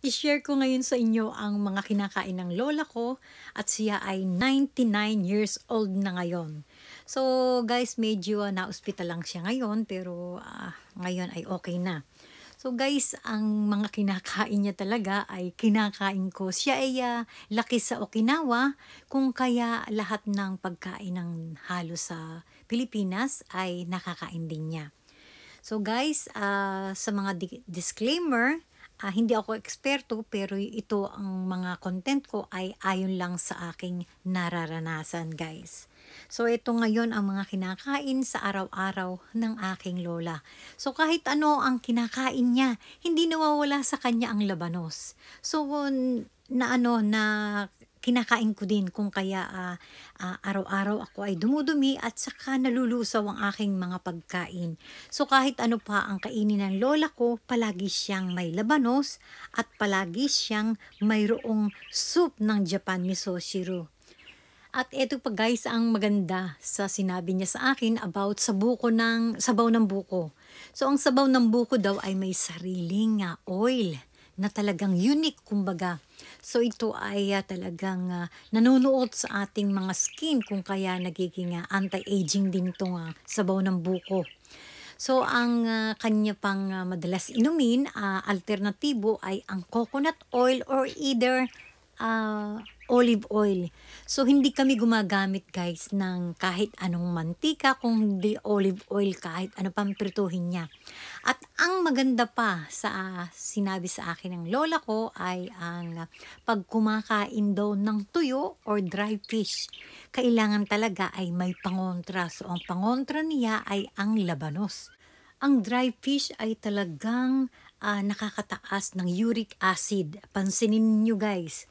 I-share ko ngayon sa inyo ang mga kinakain ng lola ko at siya ay 99 years old na ngayon. So guys, medyo uh, na-hospital lang siya ngayon pero uh, ngayon ay okay na. So guys, ang mga kinakain niya talaga ay kinakain ko. Siya ay uh, laki sa Okinawa kung kaya lahat ng pagkain ng halo sa Pilipinas ay nakakain din niya. So guys, uh, sa mga di- disclaimer, uh, hindi ako eksperto pero ito ang mga content ko ay ayon lang sa aking nararanasan guys. So ito ngayon ang mga kinakain sa araw-araw ng aking lola. So kahit ano ang kinakain niya, hindi nawawala sa kanya ang labanos. So na ano na kinakain ko din kung kaya uh, uh, araw-araw ako ay dumudumi at saka nalulusaw ang aking mga pagkain. So kahit ano pa ang kainin ng lola ko, palagi siyang may labanos at palagi siyang mayroong soup ng Japan miso shiro. At eto pa guys ang maganda sa sinabi niya sa akin about sa buko ng sabaw ng buko. So ang sabaw ng buko daw ay may sariling uh, oil na talagang unique kumbaga. So ito ay uh, talagang uh, nanonood sa ating mga skin kung kaya nagiging uh, anti-aging din itong uh, sabaw ng buko. So ang uh, kanya pang uh, madalas inumin, uh, alternatibo ay ang coconut oil or either uh, olive oil. So, hindi kami gumagamit guys ng kahit anong mantika, kundi olive oil kahit ano pang prituhin niya. At ang maganda pa sa uh, sinabi sa akin ng lola ko ay ang uh, pag kumakain daw ng tuyo or dry fish, kailangan talaga ay may pangontra. So, ang pangontra niya ay ang labanos. Ang dry fish ay talagang uh, nakakataas ng uric acid. Pansinin nyo guys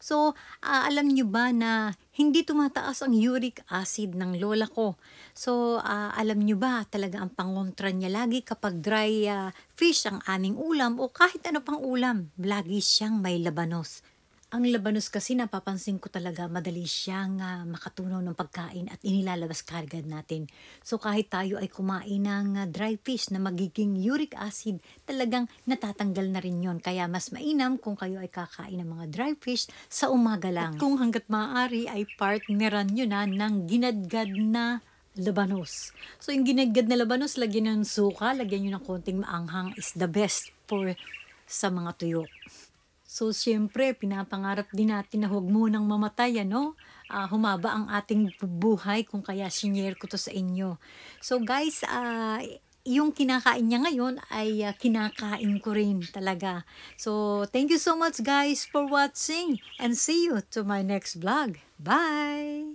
So, uh, alam nyo ba na hindi tumataas ang uric acid ng lola ko. So, uh, alam nyo ba talaga ang pangontra niya lagi kapag dry uh, fish ang aming ulam o kahit ano pang ulam, lagi siyang may labanos. Ang labanos kasi napapansin ko talaga madali siyang uh, makatunaw ng pagkain at inilalabas kagad natin. So kahit tayo ay kumain ng uh, dry fish na magiging uric acid, talagang natatanggal na rin yon. Kaya mas mainam kung kayo ay kakain ng mga dry fish sa umaga lang. At kung hanggat maaari ay partneran nyo na ng ginadgad na labanos. So yung ginadgad na labanos, lagyan ng suka, lagyan nyo ng konting maanghang is the best for sa mga tuyok. So, siyempre, pinapangarap din natin na huwag munang mamatay, ano? Uh, humaba ang ating buhay kung kaya sinyer ko to sa inyo. So, guys, uh, yung kinakain niya ngayon ay uh, kinakain ko rin talaga. So, thank you so much guys for watching and see you to my next vlog. Bye!